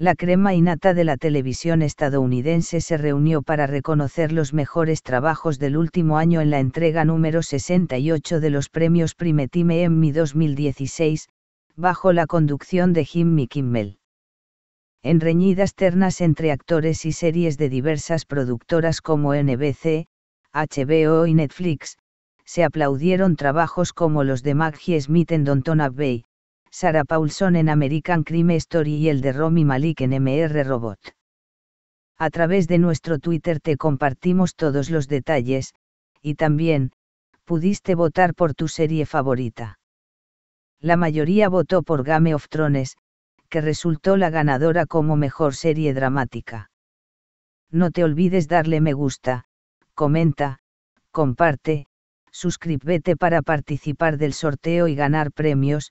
la crema innata de la televisión estadounidense se reunió para reconocer los mejores trabajos del último año en la entrega número 68 de los premios Primetime Emmy 2016, bajo la conducción de Jimmy Kimmel. En reñidas ternas entre actores y series de diversas productoras como NBC, HBO y Netflix, se aplaudieron trabajos como los de Maggie Smith en Downton Abbey, Sarah Paulson en American Crime Story y el de Romy Malik en MR Robot. A través de nuestro Twitter te compartimos todos los detalles, y también, pudiste votar por tu serie favorita. La mayoría votó por Game of Thrones, que resultó la ganadora como mejor serie dramática. No te olvides darle me gusta, comenta, comparte, suscríbete para participar del sorteo y ganar premios,